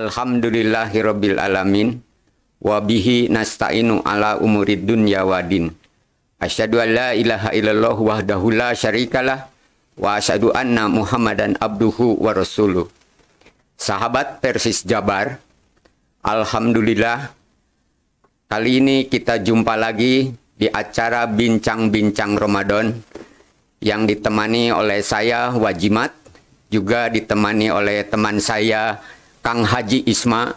Alhamdulillahirabbil alamin wa bihi nasta'inu ala umurid dunya wadin. Asyhadu an la ilaha illallah wahdahu la syarikalah wa asyhadu anna Muhammadan abduhu wa rasuluh. Sahabat Persis Jabar, alhamdulillah kali ini kita jumpa lagi di acara Bincang-bincang Ramadan yang ditemani oleh saya Wajimat juga ditemani oleh teman saya Kang Haji Isma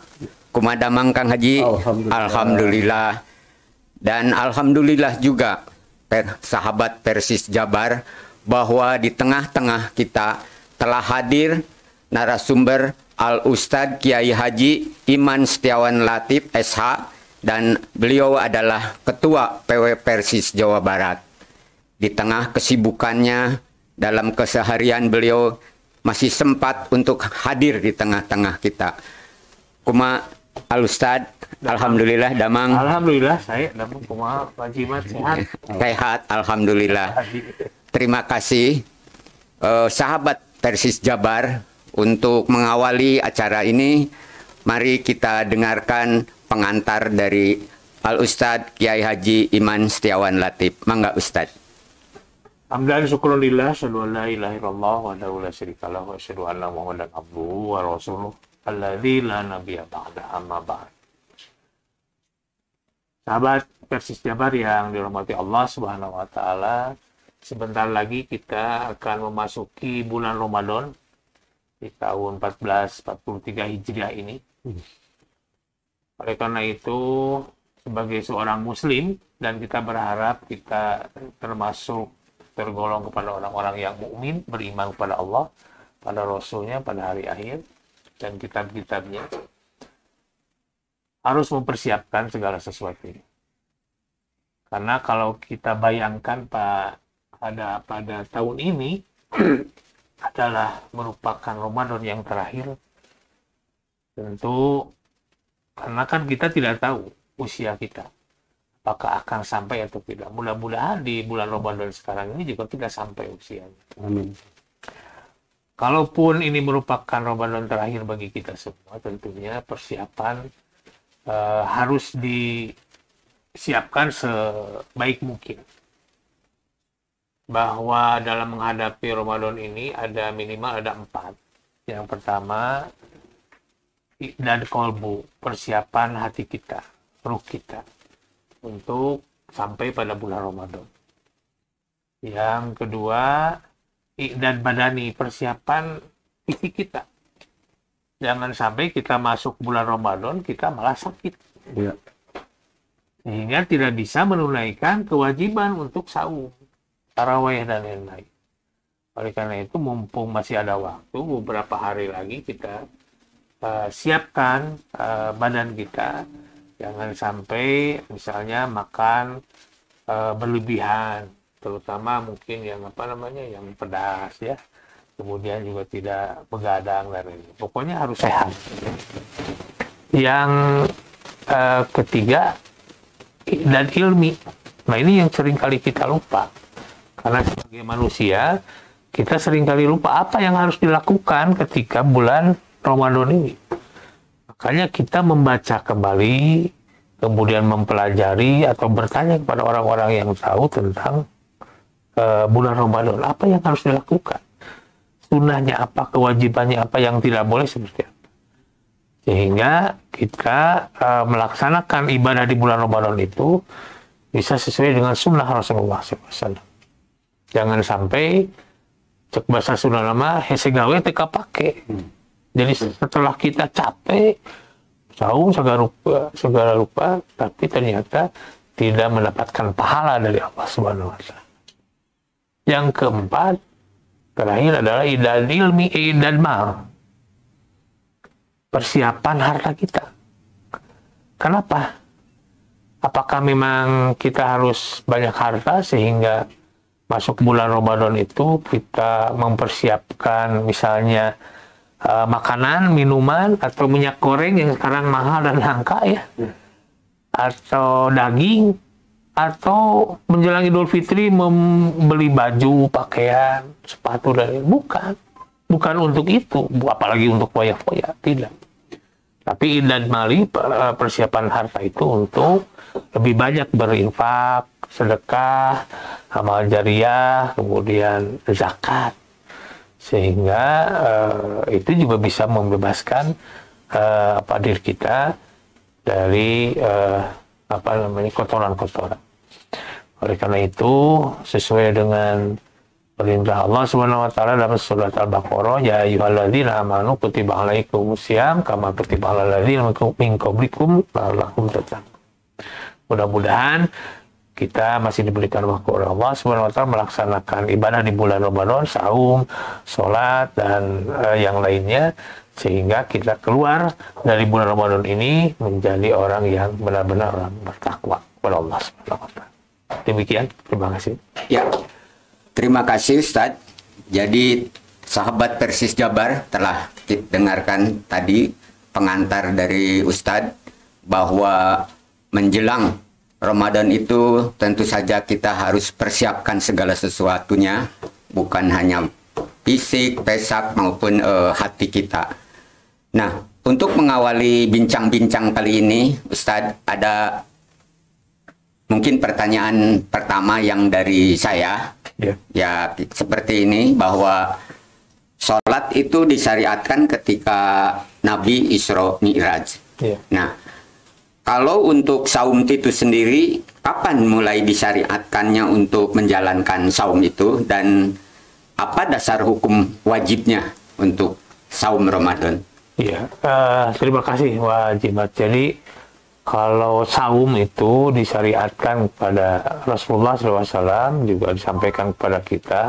Kumadamang Kang Haji Alhamdulillah, Alhamdulillah. dan Alhamdulillah juga per, sahabat Persis Jabar bahwa di tengah-tengah kita telah hadir narasumber Al Ustad Kiai Haji Iman Setiawan Latif SH dan beliau adalah ketua PW Persis Jawa Barat. Di tengah kesibukannya dalam keseharian beliau masih sempat untuk hadir di tengah-tengah kita. Kuma Alustad, Alhamdulillah Damang. Alhamdulillah saya Damang Kuma Pak Jimat sehat. Sehat, Alhamdulillah. Terima kasih eh, sahabat Persis Jabar untuk mengawali acara ini. Mari kita dengarkan pengantar dari Al Ustadz Kiai Haji Iman Setiawan Latif. Mangga Ustadz. Amdan syukurillah, asyhadu la ilaha illallah wa la ilaha wa asyhadu anna Muhammadan abduhu wa rasuluh alladzi la nabiyya ba'da amma ba'd. Sahabat Persis Jabar yang dirahmati Allah Subhanahu wa taala, sebentar lagi kita akan memasuki bulan Ramadan di tahun 1443 Hijriah ini. Hmm. Oleh karena itu, sebagai seorang muslim dan kita berharap kita termasuk tergolong kepada orang-orang yang mukmin beriman kepada Allah, pada Rasulnya, pada hari akhir, dan kitab-kitabnya. Harus mempersiapkan segala sesuatu. Karena kalau kita bayangkan Pak pada pada tahun ini adalah merupakan Ramadan yang terakhir. Tentu karena kan kita tidak tahu usia kita apakah akan sampai atau tidak. Mudah-mudahan di bulan Ramadan sekarang ini juga tidak sampai usianya. Amin. Kalaupun ini merupakan Ramadan terakhir bagi kita semua, tentunya persiapan uh, harus disiapkan sebaik mungkin. Bahwa dalam menghadapi Ramadan ini ada minimal ada empat. Yang pertama, dan kolbu, persiapan hati kita, ruh kita untuk sampai pada bulan Ramadan. Yang kedua, dan badani, persiapan fisik kita. Jangan sampai kita masuk bulan Ramadan, kita malah sakit. Ya. Sehingga tidak bisa menunaikan kewajiban untuk saum, tarawih, dan lain-lain. Oleh karena itu, mumpung masih ada waktu, beberapa hari lagi kita uh, siapkan uh, badan kita jangan sampai misalnya makan e, berlebihan terutama mungkin yang apa namanya yang pedas ya kemudian juga tidak begadang dan ini pokoknya harus sehat yang e, ketiga dan ilmi nah ini yang sering kali kita lupa karena sebagai manusia kita sering kali lupa apa yang harus dilakukan ketika bulan Ramadan ini Makanya kita membaca kembali, kemudian mempelajari atau bertanya kepada orang-orang yang tahu tentang uh, bulan Ramadan, apa yang harus dilakukan? Sunnahnya apa, kewajibannya apa, yang tidak boleh seperti apa. Sehingga kita uh, melaksanakan ibadah di bulan Ramadan itu bisa sesuai dengan sunnah Rasulullah SAW. Jangan sampai cek bahasa sunnah lama hese gawe teka pakai. Hmm. Jadi setelah kita capek jauh segala rupa, segala rupa, tapi ternyata tidak mendapatkan pahala dari Allah Subhanahu wa taala. Yang keempat, terakhir adalah idan ilmi idan mal. Persiapan harta kita. Kenapa? Apakah memang kita harus banyak harta sehingga masuk bulan Ramadan itu kita mempersiapkan misalnya uh, makanan, minuman, atau minyak goreng yang sekarang mahal dan langka ya, hmm. atau daging, atau menjelang Idul Fitri membeli baju, pakaian, sepatu dan bukan, bukan untuk itu, apalagi untuk foya-foya, tidak. Tapi dan mali eh, persiapan harta itu untuk lebih banyak berinfak, sedekah, amal jariah, kemudian zakat sehingga uh, itu juga bisa membebaskan uh, apa diri kita dari uh, apa namanya kotoran-kotoran. Oleh karena itu sesuai dengan perintah Allah Subhanahu wa taala dalam surat Al-Baqarah ya ayyuhalladzina amanu kutiba siyam kama kutiba alal ladzina min qablikum la'allakum tattaqun. Mudah-mudahan kita masih diberikan waktu oleh Allah Subhanahu wa taala melaksanakan ibadah di bulan Ramadan, saum, sholat dan uh, yang lainnya sehingga kita keluar dari bulan Ramadan ini menjadi orang yang benar-benar orang bertakwa kepada Allah Subhanahu wa taala. Demikian, terima kasih. Ya. Terima kasih Ustaz. Jadi sahabat Persis Jabar telah didengarkan dengarkan tadi pengantar dari Ustadz bahwa menjelang Ramadan itu tentu saja kita harus persiapkan segala sesuatunya, bukan hanya fisik, pesak maupun uh, hati kita. Nah, untuk mengawali bincang-bincang kali ini, Ustadz ada mungkin pertanyaan pertama yang dari saya. Yeah. Ya, seperti ini bahwa sholat itu disyariatkan ketika Nabi Isra Mi'raj. Yeah. Nah, kalau untuk saum itu sendiri, kapan mulai disyariatkannya untuk menjalankan saum itu dan apa dasar hukum wajibnya untuk saum Ramadan? Iya, uh, terima kasih wajibat. Jadi kalau saum itu disyariatkan kepada Rasulullah SAW juga disampaikan kepada kita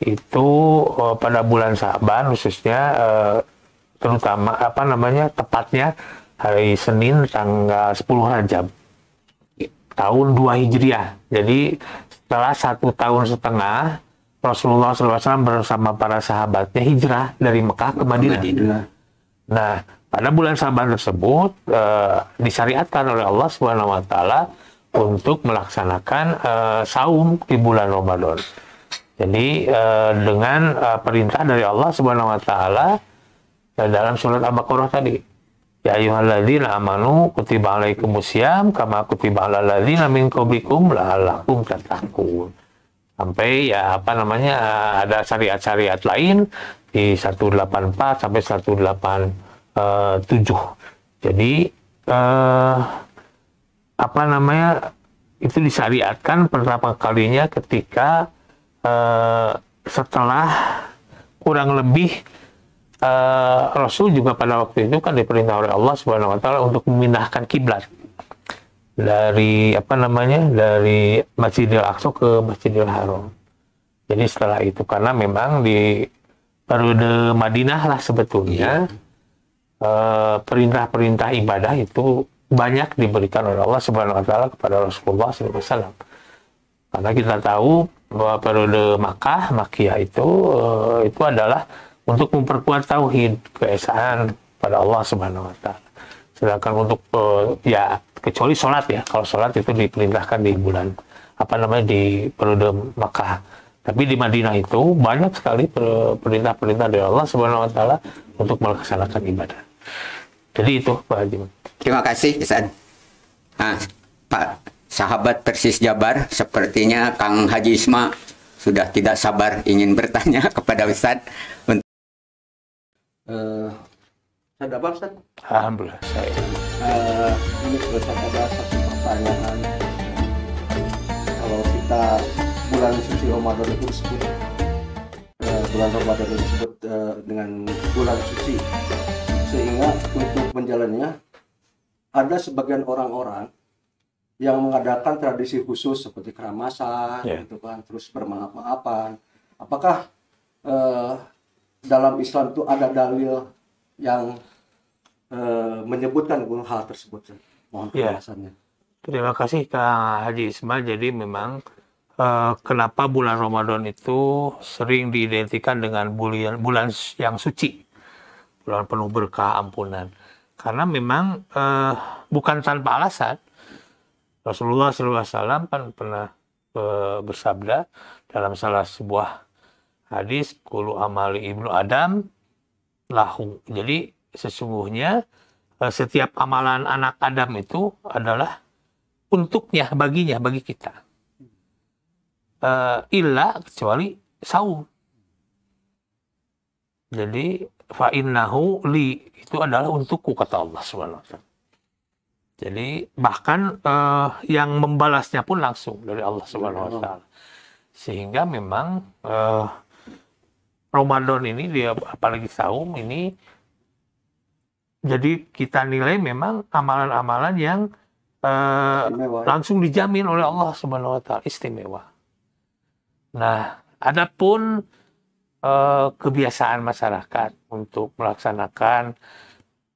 itu uh, pada bulan Saban khususnya uh, terutama apa namanya tepatnya hari Senin tanggal 10 Rajab tahun 2 Hijriah. Jadi setelah satu tahun setengah Rasulullah SAW bersama para sahabatnya hijrah dari Mekah ke Madinah. Nah, pada bulan Saban tersebut e, disyariatkan oleh Allah swt untuk melaksanakan e, saum di bulan Ramadan. Jadi e, dengan e, perintah dari Allah swt wa dalam surat Al-Baqarah tadi Ya ayuhalladzina amanu kutiba alaikumusiyam kama kutiba alal ladzina min qablikum la'allakum tattaqun. Sampai ya apa namanya ada syariat-syariat lain di 184 sampai 187. Eh, Jadi eh, apa namanya itu disyariatkan pertama kalinya ketika eh, setelah kurang lebih Eh, Rasul juga pada waktu itu kan diperintah oleh Allah Subhanahu wa taala untuk memindahkan kiblat dari apa namanya dari Masjidil Aqsa ke Masjidil Haram. Jadi setelah itu karena memang di periode Madinah lah sebetulnya iya. Eh, perintah-perintah iya. ibadah itu banyak diberikan oleh Allah Subhanahu wa taala kepada Rasulullah SAW. Karena kita tahu bahwa periode Makkah, Makkiyah itu eh, itu adalah untuk memperkuat tauhid keesaan pada Allah Subhanahu wa taala. Sedangkan untuk uh, ya kecuali sholat ya, kalau sholat itu diperintahkan di bulan apa namanya di periode Mekah. Tapi di Madinah itu banyak sekali perintah-perintah dari Allah Subhanahu wa taala untuk melaksanakan ibadah. Jadi itu Pak Haji. Terima kasih Isan. Nah, Pak sahabat Persis Jabar sepertinya Kang Haji Isma sudah tidak sabar ingin bertanya kepada Ustadz untuk uh, ada apa Ustaz? Alhamdulillah saya. Uh, ini Ustaz ada satu pertanyaan. Kalau kita bulan suci Ramadan itu disebut uh, bulan Ramadan itu disebut uh, dengan bulan suci sehingga untuk menjalannya ada sebagian orang-orang yang mengadakan tradisi khusus seperti keramasan yeah. gitu kan terus bermaaf-maafan apakah uh, dalam Islam itu ada dalil yang e, menyebutkan hal tersebut. Mohon ya. Terima kasih Kak Haji Ismail. Jadi memang e, kenapa bulan Ramadan itu sering diidentikan dengan bulan bulan yang suci, bulan penuh berkah ampunan. Karena memang e, bukan tanpa alasan Rasulullah SAW kan pernah bersabda dalam salah sebuah hadis kulu amali ibnu Adam lahu. Jadi sesungguhnya eh, setiap amalan anak Adam itu adalah untuknya, baginya, bagi kita. Uh, illa kecuali saum. Jadi fa'innahu li itu adalah untukku kata Allah swt Jadi bahkan uh, yang membalasnya pun langsung dari Allah Subhanahu wa taala. Sehingga memang uh, Ramadan ini dia apalagi saum ini jadi kita nilai memang amalan-amalan yang uh, langsung dijamin oleh Allah Subhanahu wa taala istimewa. Nah, adapun uh, kebiasaan masyarakat untuk melaksanakan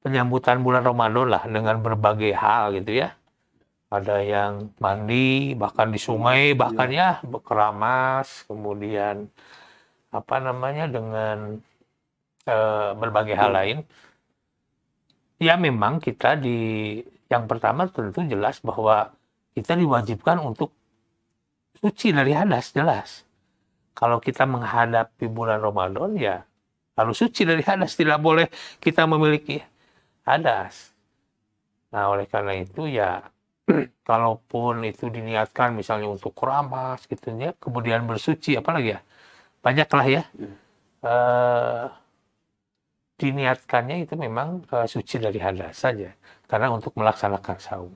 penyambutan bulan Ramadan lah dengan berbagai hal gitu ya. Ada yang mandi bahkan di sungai iya. bahkan ya, ya keramas, kemudian apa namanya dengan eh, berbagai hal hmm. lain ya memang kita di yang pertama tentu jelas bahwa kita diwajibkan untuk suci dari hadas jelas kalau kita menghadapi bulan Ramadan ya harus suci dari hadas tidak boleh kita memiliki hadas nah oleh karena itu ya kalaupun itu diniatkan misalnya untuk keramas gitu ya kemudian bersuci apalagi ya banyaklah ya uh, diniatkannya itu memang uh, suci dari hadas saja ya. karena untuk melaksanakan saum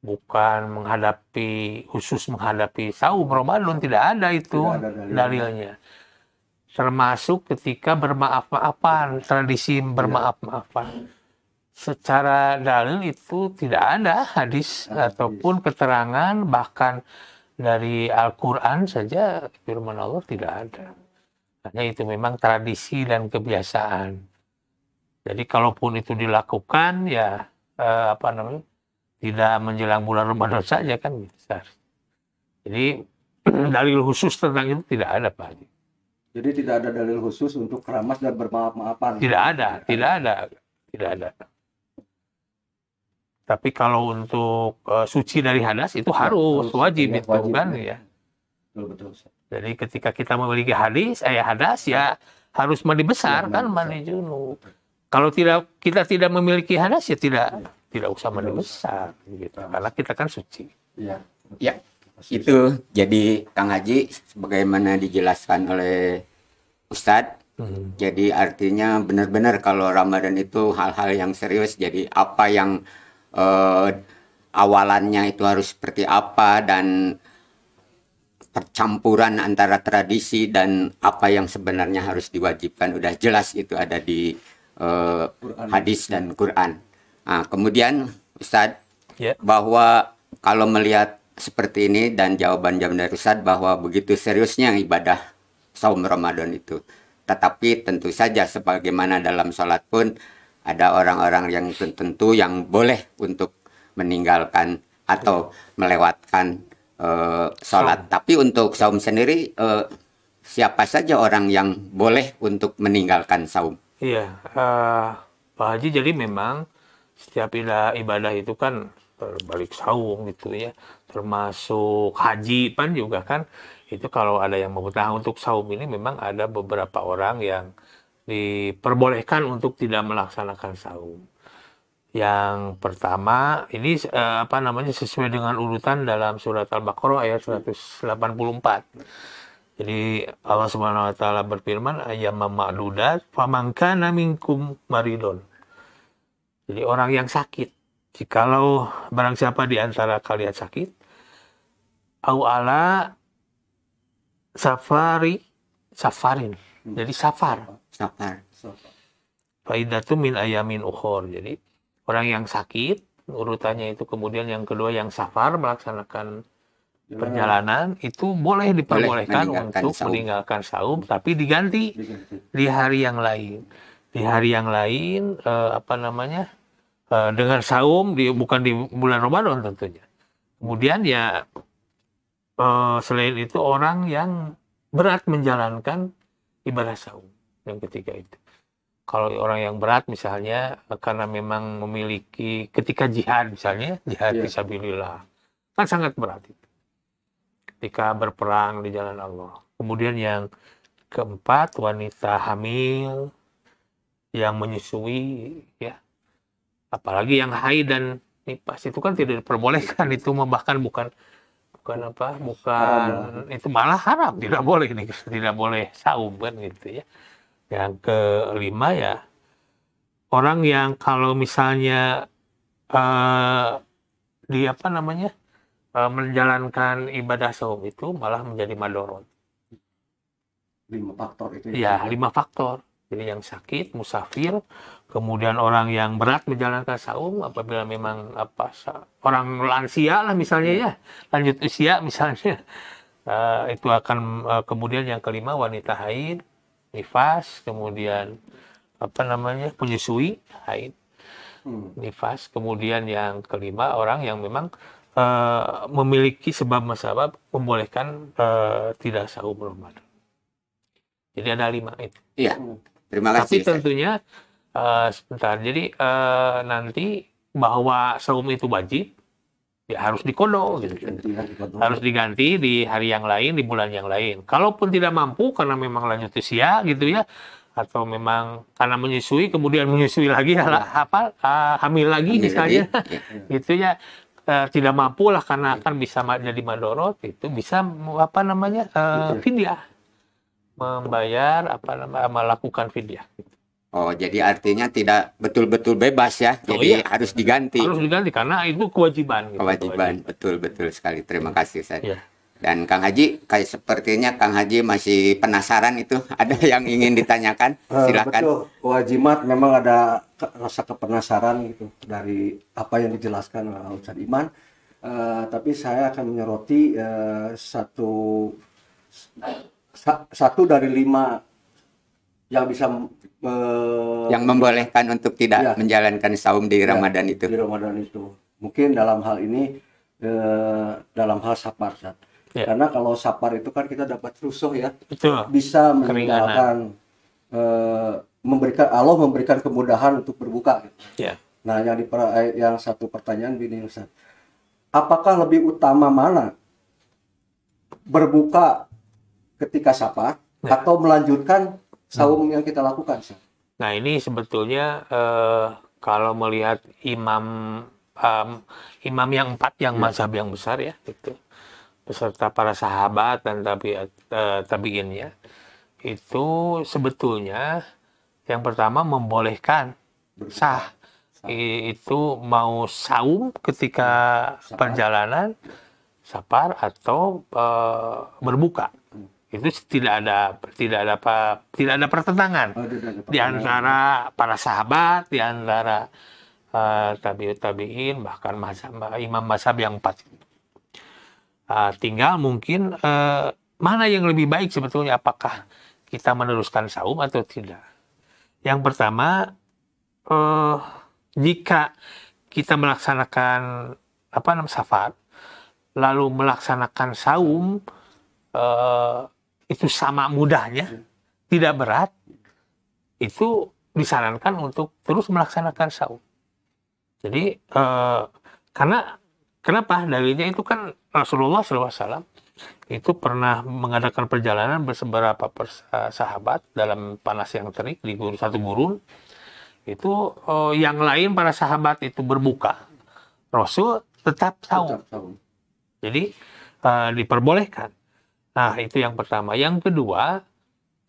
bukan menghadapi khusus menghadapi saum Ramadan tidak ada itu tidak ada dalilnya. dalilnya termasuk ketika bermaaf-maafan tradisi iya. bermaaf-maafan secara dalil itu tidak ada hadis ya, ataupun keterangan bahkan dari Al-Quran saja firman Allah tidak ada. Karena itu memang tradisi dan kebiasaan. Jadi kalaupun itu dilakukan ya eh, apa namanya tidak menjelang bulan Ramadan saja kan Jadi dalil khusus tentang itu tidak ada Pak Jadi tidak ada dalil khusus untuk keramas dan bermaaf-maafan. Tidak ada, tidak ada, tidak ada. Tapi kalau untuk uh, suci dari hadas itu iya, harus, wajib, iya, itu wajib, kan iya. ya. Betul betul. Jadi ketika kita memiliki hadis, ayah eh, hadas ya harus mandi besar ya, kan mandi junub. Kalau tidak kita tidak memiliki hadas ya tidak ya. tidak usah mandi besar gitu. Karena kita kan suci. Iya. Ya. Itu jadi Kang Haji sebagaimana dijelaskan oleh Ustadz hmm. Jadi artinya benar-benar kalau Ramadan itu hal-hal yang serius. Jadi apa yang eh, awalannya itu harus seperti apa dan percampuran antara tradisi dan apa yang sebenarnya harus diwajibkan udah jelas itu ada di uh, hadis dan Quran. Nah, kemudian Ustad yeah. bahwa kalau melihat seperti ini dan jawaban jawaban dari Ustad bahwa begitu seriusnya ibadah saum Ramadan itu. Tetapi tentu saja sebagaimana dalam sholat pun ada orang-orang yang tentu yang boleh untuk meninggalkan atau melewatkan uh, sholat. Saum. Tapi untuk saum sendiri uh, siapa saja orang yang boleh untuk meninggalkan saum? Iya, uh, Pak Haji jadi memang setiap ibadah itu kan balik saum gitu ya termasuk haji pan juga kan itu kalau ada yang mau nah untuk saum ini memang ada beberapa orang yang diperbolehkan untuk tidak melaksanakan saum. Yang pertama, ini eh, apa namanya sesuai dengan urutan dalam surat Al-Baqarah ayat 184. Jadi Allah Subhanahu wa taala berfirman ayyama ma'dudat famankana minkum maridon. Jadi orang yang sakit, jikalau barang siapa di antara kalian sakit au ala safari safarin. Jadi safar Safar. Faidatu min ayamin ukhor. Jadi orang yang sakit urutannya itu kemudian yang kedua yang safar melaksanakan perjalanan itu boleh diperbolehkan boleh untuk saum. meninggalkan saum tapi diganti, diganti di hari yang lain di hari yang lain eh, apa namanya eh, dengan saum di, bukan di bulan Ramadan tentunya kemudian ya eh, selain itu orang yang berat menjalankan ibadah saum yang ketiga itu kalau orang yang berat misalnya eh, karena memang memiliki ketika jihad misalnya jihad yeah. disabilillah kan sangat berat itu ketika berperang di jalan Allah kemudian yang keempat wanita hamil yang menyusui ya apalagi yang haid dan nipas itu kan tidak diperbolehkan iya. itu bahkan bukan bukan apa bukan itu malah haram tidak boleh ini tidak boleh saum kan gitu ya yang kelima ya orang yang kalau misalnya uh, di apa namanya uh, menjalankan ibadah saum itu malah menjadi madorot. Lima faktor itu. Ya, ya lima faktor. Jadi yang sakit, musafir, kemudian orang yang berat menjalankan saum apabila memang apa orang lansia lah misalnya ya, lanjut usia misalnya. Uh, itu akan uh, kemudian yang kelima wanita haid, nifas, kemudian apa namanya penyusui haid, hmm. nifas, kemudian yang kelima orang yang memang uh, memiliki sebab masabab membolehkan uh, tidak sahur Ramadan. Jadi ada lima itu. Iya. Hmm. Terima kasih. Tapi tentunya uh, sebentar. Jadi uh, nanti bahwa saum itu wajib ya harus dikono gitu. harus diganti di hari yang lain di bulan yang lain kalaupun tidak mampu karena memang lanjut usia gitu ya atau memang karena menyusui kemudian menyusui lagi ya. apa uh, hamil lagi hamil misalnya gitu Ya. itu ya uh, tidak mampu lah karena akan bisa jadi madorot itu bisa apa namanya uh, fidyah membayar apa namanya melakukan fidyah gitu. Oh, jadi artinya tidak betul-betul bebas ya. Oh, jadi iya. harus diganti. Harus diganti karena itu kewajiban. Gitu. Kewajiban, betul-betul sekali. Terima kasih saya. Yeah. Dan Kang Haji, kayak sepertinya Kang Haji masih penasaran itu ada yang ingin ditanyakan. Silahkan. Eh, betul. Kewajiban memang ada rasa kepenasaran gitu dari apa yang dijelaskan oleh Ustaz Iman. Uh, tapi saya akan menyoroti uh, satu satu dari lima yang bisa yang membolehkan untuk tidak ya, menjalankan saum di ya, Ramadan itu. Di Ramadan itu. Mungkin dalam hal ini e, dalam hal sapar Ya. Karena kalau sapar itu kan kita dapat rusuh ya. Betul. Bisa meninggalkan e, memberikan Allah memberikan kemudahan untuk berbuka Ya. Nah, yang di eh, yang satu pertanyaan bini Ustaz. Apakah lebih utama mana? Berbuka ketika sapar ya. atau melanjutkan hmm. yang kita lakukan. Nah ini sebetulnya uh, kalau melihat imam um, imam yang empat yang iya. mazhab yang besar ya itu beserta para sahabat dan uh, tabiinnya itu sebetulnya yang pertama membolehkan sah, itu mau saum ketika perjalanan safar atau uh, berbuka itu tidak ada tidak ada apa tidak ada pertentangan oh, di antara para sahabat di antara uh, tabiut tabiin bahkan mazhab, imam mazhab yang empat uh, tinggal mungkin uh, mana yang lebih baik sebetulnya apakah kita meneruskan saum atau tidak yang pertama uh, jika kita melaksanakan apa namanya safar lalu melaksanakan saum uh, itu sama mudahnya, iya. tidak berat, itu disarankan untuk terus melaksanakan sahur. Jadi eh, karena kenapa dalilnya itu kan Rasulullah SAW itu pernah mengadakan perjalanan beberapa sahabat dalam panas yang terik di gurun satu gurun itu eh, yang lain para sahabat itu berbuka Rasul tetap sahur. Jadi eh, diperbolehkan. Nah, itu yang pertama. Yang kedua,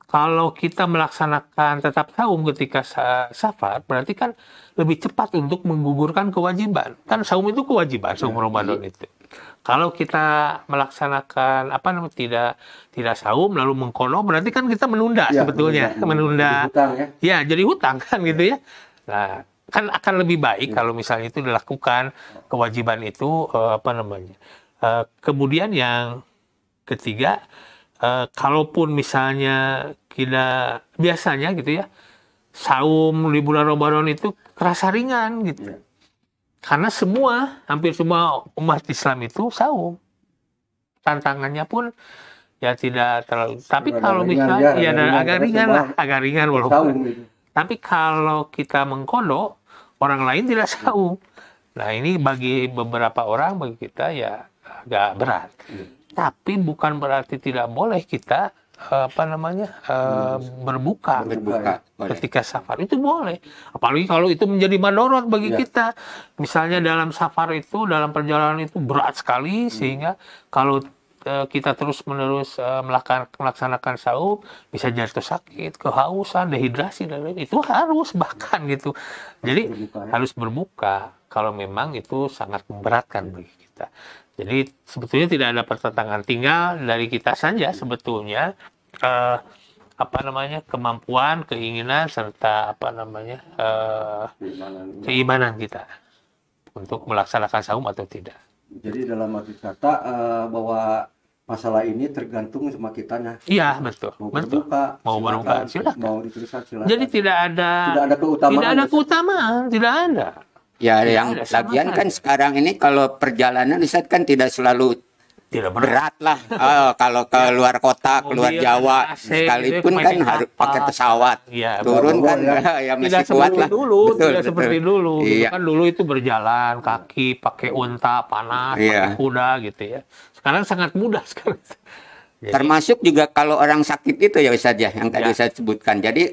kalau kita melaksanakan tetap saum ketika safar, berarti kan lebih cepat untuk menggugurkan kewajiban. Kan saum itu kewajiban, saum ya, Ramadan itu. Kalau kita melaksanakan apa namanya tidak tidak saum lalu mengkono, berarti kan kita menunda ya, sebetulnya, ya, menunda. Jadi hutang, ya. ya, jadi hutang kan gitu ya. Nah, kan akan lebih baik iya. kalau misalnya itu dilakukan kewajiban itu eh, apa namanya. Eh, kemudian yang Ketiga, e, kalaupun misalnya kita biasanya gitu ya, saum di bulan Ramadan itu kerasa ringan gitu. Ya. Karena semua, hampir semua umat Islam itu saum. Tantangannya pun ya tidak terlalu. Tapi kalau kalau misalnya, ya, ya ringan, agak ringan lah, agak ringan walaupun. Saum, gitu. Tapi kalau kita mengkodok, orang lain tidak saum. Nah ini bagi beberapa orang, bagi kita ya agak berat. Hmm. Tapi bukan berarti tidak boleh kita apa namanya hmm. berbuka, berbuka boleh. ketika safar itu boleh apalagi kalau itu menjadi mandorot bagi ya. kita misalnya dalam safar itu dalam perjalanan itu berat sekali hmm. sehingga kalau uh, kita terus menerus uh, eh, melaksanakan, melaksanakan sahur bisa jatuh sakit kehausan dehidrasi dan lain-lain itu harus bahkan gitu jadi berbuka, ya. harus berbuka kalau memang itu sangat memberatkan bagi kita jadi sebetulnya tidak ada pertentangan, tinggal dari kita saja sebetulnya eh, apa namanya kemampuan, keinginan serta apa namanya eh, keimanan kita untuk melaksanakan saum atau tidak. Jadi dalam arti kata eh, bahwa masalah ini tergantung sama kitanya. Iya betul. Mau betul. berbuka, mau silakan, berbuka silakan. Mau dituliskan silakan. Jadi tidak ada tidak ada keutamaan. Tidak ada keutamaan, tidak ada. Ya, ya yang lagian kan, ya. sekarang ini kalau perjalanan Ustaz kan tidak selalu tidak berat, lah oh, kalau ke iya. luar kota keluar Mobil, kan Jawa asik, gitu ya, sekalipun kan harus pakai pesawat ya, turun kan, kan. ya, ya mesti tidak kuat lah dulu betul, tidak betul. seperti dulu gitu iya. kan dulu itu berjalan kaki pakai unta panah, iya. kuda gitu ya sekarang sangat mudah sekarang Jadi, termasuk juga kalau orang sakit itu ya Ustaz ya yang tadi ya. saya sebutkan jadi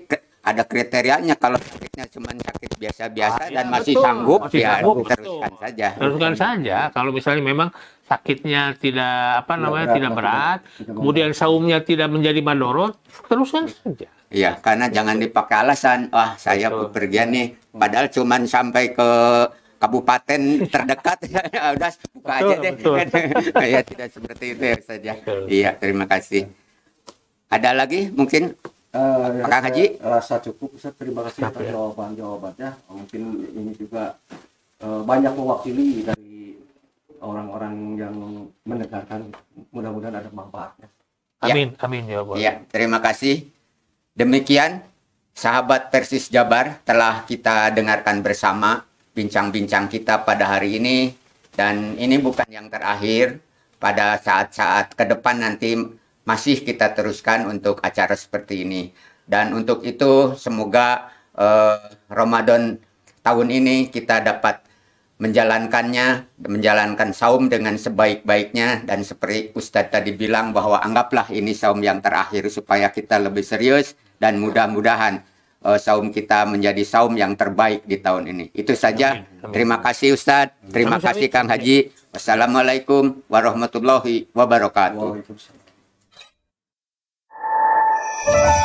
ada kriterianya kalau sakitnya cuma sakit biasa-biasa ah, dan ya, masih betul. sanggup masih ya teruskan betul. saja teruskan hmm. saja kalau misalnya memang sakitnya tidak apa namanya berat, tidak berat, tidak, kemudian saumnya tidak menjadi mandorot teruskan iya, saja iya karena betul. jangan dipakai alasan wah saya bepergian nih padahal cuma sampai ke kabupaten terdekat ya udah buka betul, aja deh Kayak tidak seperti itu ya saja ya. iya terima kasih ada lagi mungkin Uh, eh, Pak Haji eh, rasa cukup saya terima kasih atas ya. jawaban jawabannya mungkin ini juga uh, banyak mewakili dari orang-orang yang mendengarkan mudah-mudahan ada manfaatnya ya. amin ya. amin ya Allah ya terima kasih demikian sahabat Persis Jabar telah kita dengarkan bersama bincang-bincang kita pada hari ini dan ini bukan yang terakhir pada saat-saat ke depan nanti masih kita teruskan untuk acara seperti ini. Dan untuk itu semoga eh, Ramadan tahun ini kita dapat menjalankannya, menjalankan saum dengan sebaik-baiknya dan seperti Ustadz tadi bilang bahwa anggaplah ini saum yang terakhir supaya kita lebih serius dan mudah-mudahan uh, saum kita menjadi saum yang terbaik di tahun ini. Itu saja. Terima kasih Ustadz, terima kasih Kang Haji. Wassalamualaikum warahmatullahi wabarakatuh. Thank you.